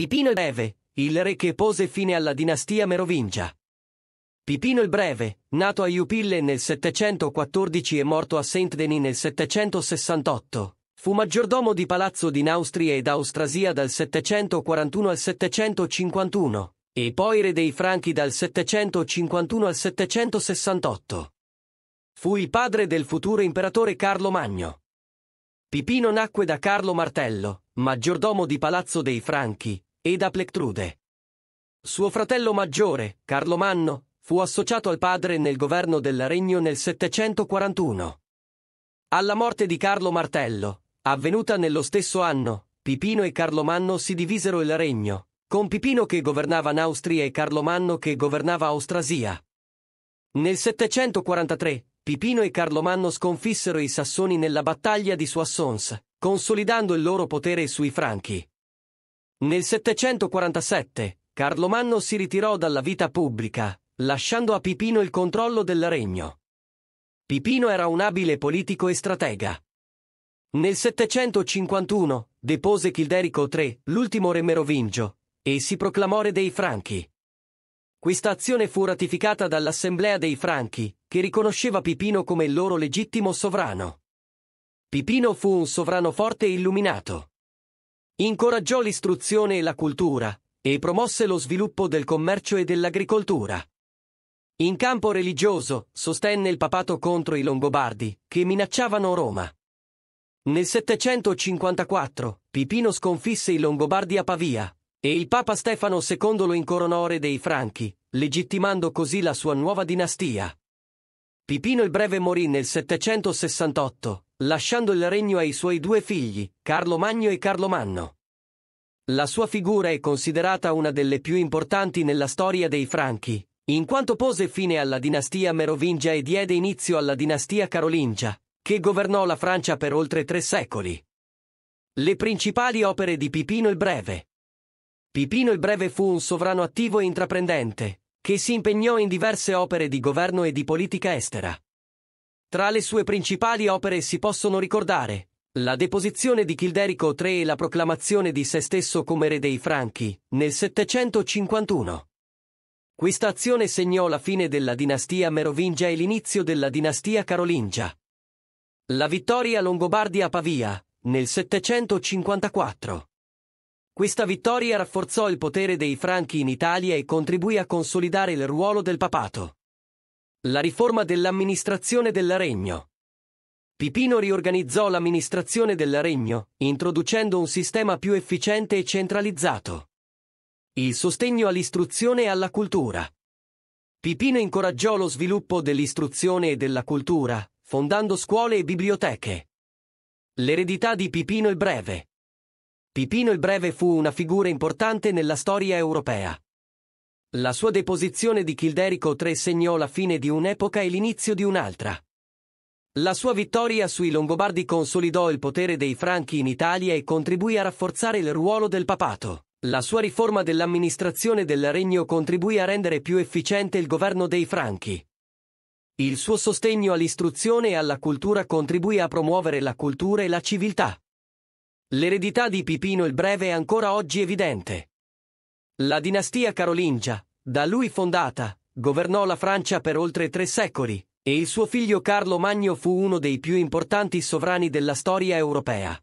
Pipino il Breve, il re che pose fine alla dinastia merovingia. Pipino il Breve, nato a Iupille nel 714 e morto a Saint Denis nel 768, fu maggiordomo di palazzo di Naustria ed Austrasia dal 741 al 751, e poi re dei Franchi dal 751 al 768. Fu il padre del futuro imperatore Carlo Magno. Pipino nacque da Carlo Martello, maggiordomo di palazzo dei Franchi, e da Plectrude. Suo fratello maggiore, Carlo Manno, fu associato al padre nel governo del regno nel 741. Alla morte di Carlo Martello, avvenuta nello stesso anno, Pipino e Carlomanno si divisero il regno, con Pipino che governava Naustria e Carlomanno che governava Austrasia. Nel 743, Pipino e Carlomanno sconfissero i Sassoni nella battaglia di Soissons, consolidando il loro potere sui Franchi. Nel 747 Carlomanno si ritirò dalla vita pubblica, lasciando a Pipino il controllo del regno. Pipino era un abile politico e stratega. Nel 751 depose Childerico III, l'ultimo re merovingio, e si proclamò re dei Franchi. Questa azione fu ratificata dall'Assemblea dei Franchi, che riconosceva Pipino come il loro legittimo sovrano. Pipino fu un sovrano forte e illuminato. Incoraggiò l'istruzione e la cultura, e promosse lo sviluppo del commercio e dell'agricoltura. In campo religioso, sostenne il papato contro i Longobardi, che minacciavano Roma. Nel 754, Pipino sconfisse i Longobardi a Pavia, e il papa Stefano II lo incoronò re dei Franchi, legittimando così la sua nuova dinastia. Pipino il Breve morì nel 768, lasciando il regno ai suoi due figli, Carlo Magno e Carlo Manno. La sua figura è considerata una delle più importanti nella storia dei Franchi, in quanto pose fine alla dinastia Merovingia e diede inizio alla dinastia Carolingia, che governò la Francia per oltre tre secoli. Le principali opere di Pipino il Breve. Pipino il Breve fu un sovrano attivo e intraprendente, che si impegnò in diverse opere di governo e di politica estera. Tra le sue principali opere si possono ricordare la deposizione di Childerico III e la proclamazione di se stesso come re dei Franchi nel 751. Questa azione segnò la fine della dinastia merovingia e l'inizio della dinastia carolingia. La vittoria longobardi a Pavia nel 754. Questa vittoria rafforzò il potere dei Franchi in Italia e contribuì a consolidare il ruolo del papato. La riforma dell'amministrazione del regno. Pipino riorganizzò l'amministrazione del regno, introducendo un sistema più efficiente e centralizzato. Il sostegno all'istruzione e alla cultura. Pipino incoraggiò lo sviluppo dell'istruzione e della cultura, fondando scuole e biblioteche. L'eredità di Pipino il Breve. Pipino il Breve fu una figura importante nella storia europea. La sua deposizione di Childerico III segnò la fine di un'epoca e l'inizio di un'altra. La sua vittoria sui Longobardi consolidò il potere dei Franchi in Italia e contribuì a rafforzare il ruolo del papato. La sua riforma dell'amministrazione del regno contribuì a rendere più efficiente il governo dei Franchi. Il suo sostegno all'istruzione e alla cultura contribuì a promuovere la cultura e la civiltà. L'eredità di Pipino il Breve è ancora oggi evidente. La dinastia carolingia, da lui fondata, governò la Francia per oltre tre secoli, e il suo figlio Carlo Magno fu uno dei più importanti sovrani della storia europea.